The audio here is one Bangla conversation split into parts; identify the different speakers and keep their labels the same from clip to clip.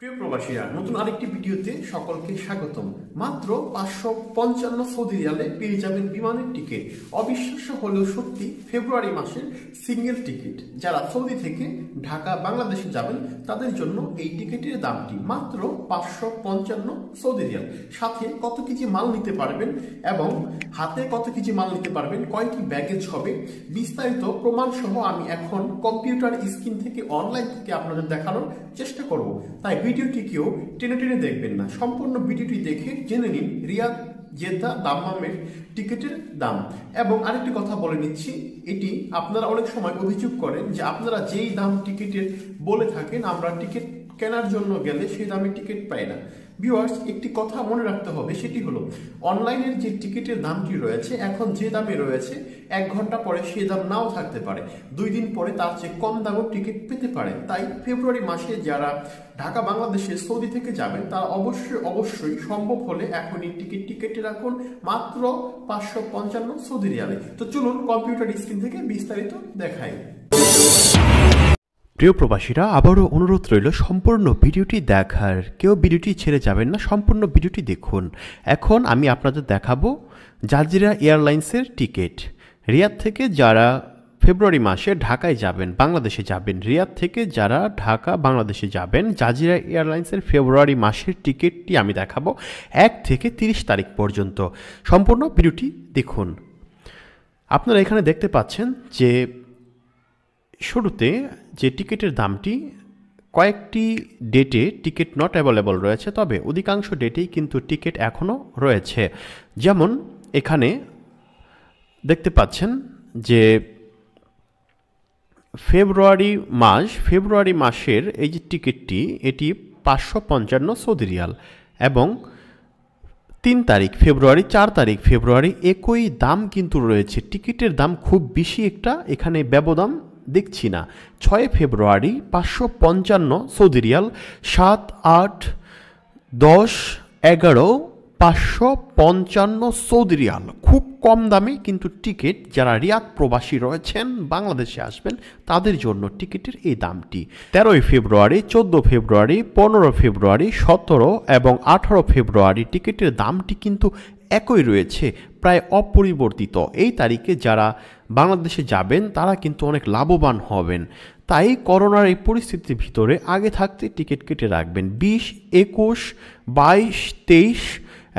Speaker 1: প্রিয় প্রবাসীরা নতুন আরেকটি ভিডিওতে সকলকে স্বাগতম মাত্র পাঁচশো পঞ্চান্ন সৌদি রিয়ালে পেয়ে যাবেন বিমানের টিকিট অবিশ্বাস্য হলেও সত্যি ফেব্রুয়ারি মাসের সিঙ্গেল টিকিট যারা সৌদি থেকে ঢাকা বাংলাদেশে যাবেন তাদের জন্য এই টিকিটের দামটি মাত্র পাঁচশো পঞ্চান্ন সৌদি রিয়াল সাথে কত কেজি মাল নিতে পারবেন এবং হাতে কত কেজি মাল নিতে পারবেন কয়টি ব্যাগেজ হবে বিস্তারিত প্রমাণ সহ আমি এখন কম্পিউটার স্ক্রিন থেকে অনলাইন থেকে আপনাদের দেখানোর চেষ্টা করব তাই ভিডিওটি কেউ টেনে টেনে দেখবেন না সম্পূর্ণ ভিডিওটি দেখে জেনে নিন রিয়া জেদ্দা দাম্মামের টিকিটের দাম এবং আরেকটি কথা বলে নিচ্ছি এটি আপনারা অনেক সময় অভিযোগ করেন যে আপনারা যেই দাম টিকিটের বলে থাকেন আমরা টিকিট কেনার জন্য গেলে সেই দামে টিকিট পাই না ভিউয়ার্স একটি কথা মনে রাখতে হবে সেটি হলো অনলাইনের যে টিকিটের দামটি রয়েছে এখন যে দামে রয়েছে এক ঘন্টা পরে সে দাম নাও থাকতে পারে দুই দিন পরে তার চেয়ে কম দামও টিকিট পেতে পারে তাই ফেব্রুয়ারি মাসে যারা ঢাকা বাংলাদেশে সৌদি থেকে যাবেন তার অবশ্যই অবশ্যই সম্ভব হলে এখনই টিকিট টিকিটে রাখুন মাত্র পাঁচশো পঞ্চান্ন সৌদি রিয়ালে তো চলুন কম্পিউটার স্ক্রিন থেকে বিস্তারিত দেখাই প্রিয় প্রবাসীরা আবারও অনুরোধ রইল সম্পূর্ণ ভিডিওটি দেখার কেউ ভিডিওটি ছেড়ে যাবেন না সম্পূর্ণ ভিডিওটি দেখুন এখন আমি আপনাদের দেখাবো জাজিরা এয়ারলাইন্সের টিকিট রিয়াদ থেকে যারা ফেব্রুয়ারি মাসে ঢাকায় যাবেন বাংলাদেশে যাবেন রিয়াদ থেকে যারা ঢাকা বাংলাদেশে যাবেন জাজিরা এয়ারলাইন্সের ফেব্রুয়ারি মাসের টিকিটটি আমি দেখাবো এক থেকে ৩০ তারিখ পর্যন্ত সম্পূর্ণ ভিডিওটি দেখুন আপনারা এখানে দেখতে পাচ্ছেন যে শুরুতে যে টিকিটের দামটি কয়েকটি ডেটে টিকিট নট অ্যাভেলেবল রয়েছে তবে অধিকাংশ ডেটেই কিন্তু টিকিট এখনও রয়েছে যেমন এখানে দেখতে পাচ্ছেন যে ফেব্রুয়ারি মাস ফেব্রুয়ারি মাসের এই যে টিকিটটি এটি পাঁচশো পঞ্চান্ন সৌদি রিয়াল এবং তিন তারিখ ফেব্রুয়ারি চার তারিখ ফেব্রুয়ারি একই দাম কিন্তু রয়েছে টিকিটের দাম খুব বেশি একটা এখানে ব্যবধান দেখছি না ছয় ফেব্রুয়ারি পাঁচশো পঞ্চান্ন সৌদি রিয়াল সাত আট দশ এগারো পাঁচশো পঞ্চান্ন সৌদি রিয়াল খুব কম দামে কিন্তু টিকিট যারা রিয়াদ প্রবাসী রয়েছেন বাংলাদেশে আসবেন তাদের জন্য টিকিটের এই দামটি তেরোই ফেব্রুয়ারি চোদ্দ ফেব্রুয়ারি পনেরো ফেব্রুয়ারি সতেরো এবং আঠারো ফেব্রুয়ারি টিকিটের দামটি কিন্তু একই রয়েছে প্রায় অপরিবর্তিত এই তারিখে যারা বাংলাদেশে যাবেন তারা কিন্তু অনেক লাভবান হবেন তাই করোনার এই পরিস্থিতির ভিতরে আগে থাকতে টিকিট কেটে রাখবেন বিশ একুশ বাইশ তেইশ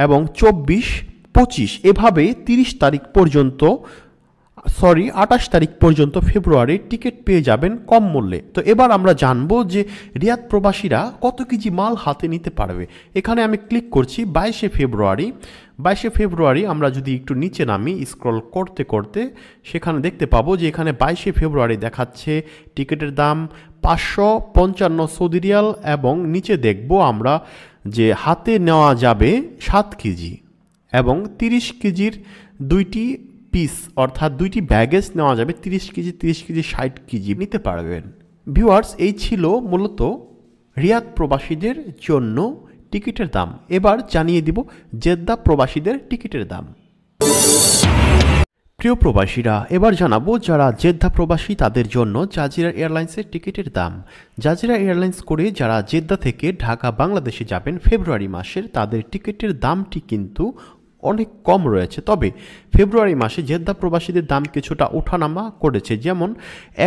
Speaker 1: এবং চব্বিশ পঁচিশ এভাবে তিরিশ তারিখ পর্যন্ত সরি আঠাশ তারিখ পর্যন্ত ফেব্রুয়ারি টিকিট পেয়ে যাবেন কম মূল্যে তো এবার আমরা জানবো যে রিয়াদ প্রবাসীরা কত কেজি মাল হাতে নিতে পারবে এখানে আমি ক্লিক করছি বাইশে ফেব্রুয়ারি বাইশে ফেব্রুয়ারি আমরা যদি একটু নিচে নামি স্ক্রল করতে করতে সেখানে দেখতে পাবো যে এখানে বাইশে ফেব্রুয়ারি দেখাচ্ছে টিকিটের দাম পাঁচশো পঞ্চান্ন সৌদি রিয়াল এবং নিচে দেখব আমরা যে হাতে নেওয়া যাবে সাত কেজি এবং তিরিশ কেজির দুইটি পিস অর্থাৎ দুইটি ব্যাগেজ নেওয়া যাবে তিরিশ কেজি তিরিশ কেজি ষাট কেজি নিতে পারবেন ভিউয়ার্স এই ছিল মূলত রিয়াদ প্রবাসীদের জন্য টিকিটের দাম এবার জানিয়ে দিব জেদ্দা প্রবাসীদের টিকিটের দাম প্রিয় প্রবাসীরা এবার জানাবো যারা জেদ্দা প্রবাসী তাদের জন্য জাজিরা এয়ারলাইন্সের টিকিটের দাম জাজিরা এয়ারলাইন্স করে যারা জেদ্দা থেকে ঢাকা বাংলাদেশে যাবেন ফেব্রুয়ারি মাসের তাদের টিকিটের দামটি কিন্তু অনেক কম রয়েছে তবে ফেব্রুয়ারি মাসে জেদ্দা প্রবাসীদের দাম কিছুটা ওঠানামা করেছে যেমন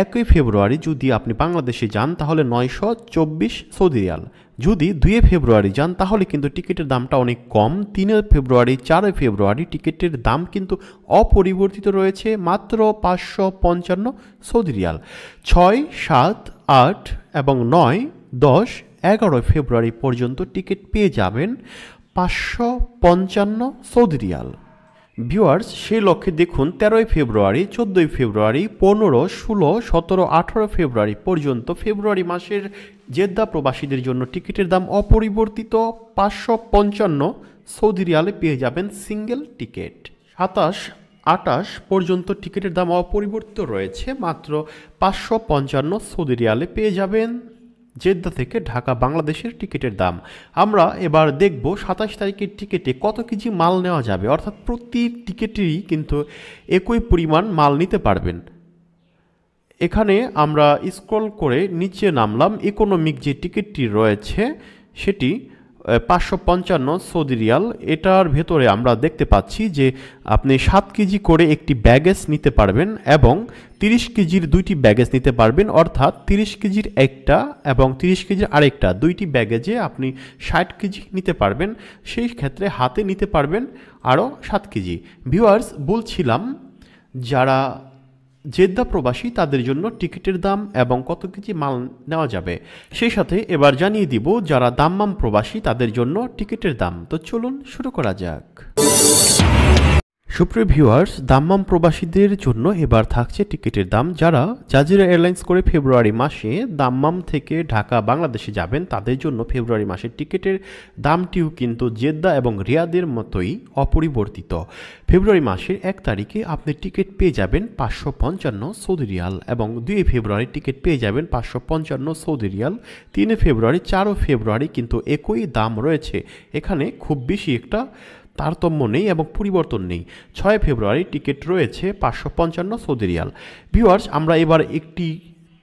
Speaker 1: একই ফেব্রুয়ারি যদি আপনি বাংলাদেশে যান তাহলে নয়শো চব্বিশ সৌদি রিয়াল যদি দুয়ে ফেব্রুয়ারি যান তাহলে কিন্তু টিকিটের দামটা অনেক কম তিনে ফেব্রুয়ারি চারে ফেব্রুয়ারি টিকিটের দাম কিন্তু অপরিবর্তিত রয়েছে মাত্র পাঁচশো পঞ্চান্ন সৌদি রিয়াল ছয় সাত আট এবং নয় দশ এগারো ফেব্রুয়ারি পর্যন্ত টিকিট পেয়ে যাবেন পাঁচশো পঞ্চান্ন সৌদি রিয়াল ভিউয়ার্স সেই লক্ষ্যে দেখুন তেরোই ফেব্রুয়ারি চোদ্দোই ফেব্রুয়ারি পনেরো ষোলো সতেরো আঠারো ফেব্রুয়ারি পর্যন্ত ফেব্রুয়ারি মাসের জেদ্দা প্রবাসীদের জন্য টিকিটের দাম অপরিবর্তিত পাঁচশো পঞ্চান্ন সৌদি রিয়ালে পেয়ে যাবেন সিঙ্গেল টিকিট সাতাশ আটাশ পর্যন্ত টিকিটের দাম অপরিবর্তিত রয়েছে মাত্র পাঁচশো পঞ্চান্ন সৌদি রিয়ালে পেয়ে যাবেন জেদ্দা থেকে ঢাকা বাংলাদেশের টিকিটের দাম আমরা এবার দেখব সাতাশ তারিখের টিকিটে কত কেজি মাল নেওয়া যাবে অর্থাৎ প্রতি টিকিটেরই কিন্তু একই পরিমাণ মাল নিতে পারবেন এখানে আমরা স্ক্রল করে নিচে নামলাম ইকোনমিক যে টিকিটটি রয়েছে সেটি পাঁচশো পঞ্চান্ন সৌদি রিয়াল এটার ভেতরে আমরা দেখতে পাচ্ছি যে আপনি সাত কেজি করে একটি ব্যাগেজ নিতে পারবেন এবং তিরিশ কেজির দুইটি ব্যাগেজ নিতে পারবেন অর্থাৎ তিরিশ কেজির একটা এবং তিরিশ কেজির আরেকটা দুইটি ব্যাগেজে আপনি ষাট কেজি নিতে পারবেন সেই ক্ষেত্রে হাতে নিতে পারবেন আরও সাত কেজি ভিউয়ার্স বলছিলাম যারা জেদ্দা প্রবাসী তাদের জন্য টিকিটের দাম এবং কত কেজি মাল নেওয়া যাবে সেই সাথে এবার জানিয়ে দিব যারা দাম্মাম প্রবাসী তাদের জন্য টিকিটের দাম তো চলুন শুরু করা যাক সুপ্রিয় ভিউয়ার্স দাম্মাম প্রবাসীদের জন্য এবার থাকছে টিকিটের দাম যারা জাজিরা এয়ারলাইন্স করে ফেব্রুয়ারি মাসে দাম্মাম থেকে ঢাকা বাংলাদেশে যাবেন তাদের জন্য ফেব্রুয়ারি মাসের টিকিটের দামটিও কিন্তু জেদ্দা এবং রিয়াদের মতোই অপরিবর্তিত ফেব্রুয়ারি মাসের এক তারিখে আপনি টিকিট পেয়ে যাবেন পাঁচশো পঞ্চান্ন সৌদি রিয়াল এবং দুই ফেব্রুয়ারি টিকিট পেয়ে যাবেন পাঁচশো পঞ্চান্ন সৌদি রিয়াল তিন ফেব্রুয়ারি চারও ফেব্রুয়ারি কিন্তু একই দাম রয়েছে এখানে খুব বেশি একটা তারতম্য নেই এবং পরিবর্তন নেই ছয় ফেব্রুয়ারি টিকিট রয়েছে পাঁচশো পঞ্চান্ন সৌদি রিয়াল ভিউয়ার্স আমরা এবার একটি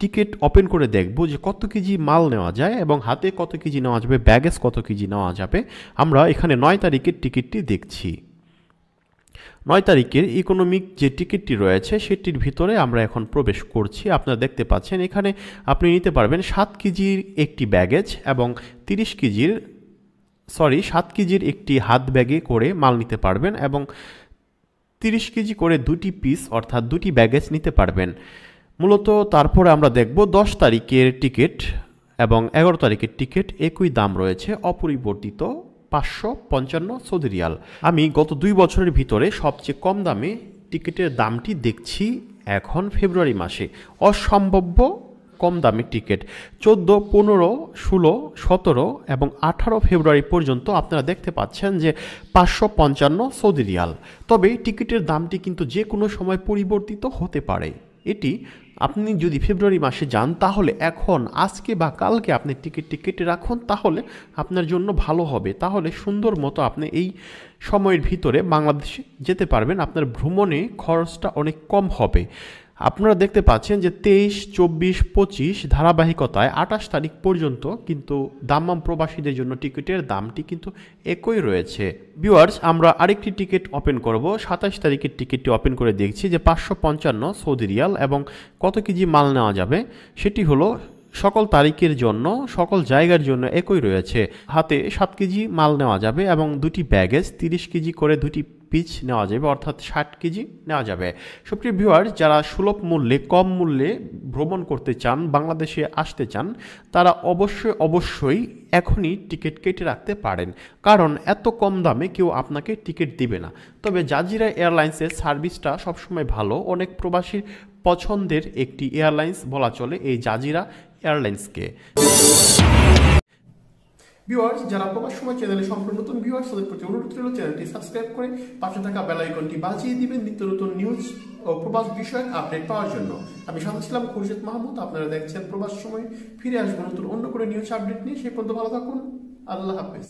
Speaker 1: টিকিট ওপেন করে দেখব যে কত কেজি মাল নেওয়া যায় এবং হাতে কত কেজি নেওয়া যাবে ব্যাগেজ কত কেজি নেওয়া যাবে আমরা এখানে নয় তারিখের টিকিটটি দেখছি নয় তারিখের ইকোনমিক যে টিকিটটি রয়েছে সেটির ভিতরে আমরা এখন প্রবেশ করছি আপনারা দেখতে পাচ্ছেন এখানে আপনি নিতে পারবেন সাত কেজির একটি ব্যাগেজ এবং তিরিশ কেজির সরি সাত কেজির একটি হাত ব্যাগে করে মাল নিতে পারবেন এবং তিরিশ কেজি করে দুটি পিস অর্থাৎ দুটি ব্যাগেজ নিতে পারবেন মূলত তারপরে আমরা দেখব দশ তারিখের টিকিট এবং এগারো তারিখের টিকিট একই দাম রয়েছে অপরিবর্তিত পাঁচশো পঞ্চান্ন সৌদিরিয়াল আমি গত দুই বছরের ভিতরে সবচেয়ে কম দামে টিকিটের দামটি দেখছি এখন ফেব্রুয়ারি মাসে অসম্ভব্য কম দামি টিকিট চোদ্দো পনেরো ষোলো সতেরো এবং আঠারো ফেব্রুয়ারি পর্যন্ত আপনারা দেখতে পাচ্ছেন যে পাঁচশো পঞ্চান্ন সৌদি রিয়াল তবে টিকিটের দামটি কিন্তু যে কোনো সময় পরিবর্তিত হতে পারে এটি আপনি যদি ফেব্রুয়ারি মাসে যান তাহলে এখন আজকে বা কালকে আপনি টিকিটটি কেটে রাখুন তাহলে আপনার জন্য ভালো হবে তাহলে সুন্দর মতো আপনি এই সময়ের ভিতরে বাংলাদেশে যেতে পারবেন আপনার ভ্রমণে খরচটা অনেক কম হবে আপনারা দেখতে পাচ্ছেন যে তেইশ চব্বিশ পঁচিশ ধারাবাহিকতায় আটাশ তারিখ পর্যন্ত কিন্তু দাম্মাম প্রবাসীদের জন্য টিকিটের দামটি কিন্তু একই রয়েছে ভিউয়ার্স আমরা আরেকটি টিকিট ওপেন করব সাতাশ তারিখের টিকিটটি ওপেন করে দেখছি যে পাঁচশো পঞ্চান্ন সৌদি রিয়াল এবং কত কেজি মাল নেওয়া যাবে সেটি হলো সকল তারিখের জন্য সকল জায়গার জন্য একই রয়েছে হাতে সাত কেজি মাল নেওয়া যাবে এবং দুটি ব্যাগেজ তিরিশ কেজি করে দুটি পিচ নেওয়া যাবে অর্থাৎ ষাট কেজি নেওয়া যাবে সবচেয়ে ভিউয়ার যারা সুলভ মূল্যে কম মূল্যে ভ্রমণ করতে চান বাংলাদেশে আসতে চান তারা অবশ্যই অবশ্যই এখনই টিকিট কেটে রাখতে পারেন কারণ এত কম দামে কেউ আপনাকে টিকিট দিবে না তবে জাজিরা এয়ারলাইন্সের সার্ভিসটা সবসময় ভালো অনেক প্রবাসীর পছন্দের একটি এয়ারলাইন্স বলা চলে এই জাজিরা এয়ারলাইন্সকে ভিউয়ার্স যারা প্রকাশ সময় চ্যানেলে সম্পূর্ণ নতুন ভিউয়ার্স তাদের প্রতি অনুরোধ করল চ্যানেলটি সাবস্ক্রাইব করে পাশে থাকা বেল আইকনটি বাজিয়ে দিবেন নিত্য নতুন নিউজ ও প্রবাস বিষয়ক আপডেট পাওয়ার জন্য আমি সাথে ছিলাম খুরশেদ মাহমুদ আপনারা দেখছেন প্রবাস সময় ফিরে আসবো নতুন অন্য কোনো নিউজ আপডেট নিয়ে সেই পর্যন্ত ভালো থাকুন আল্লাহ হাফেজ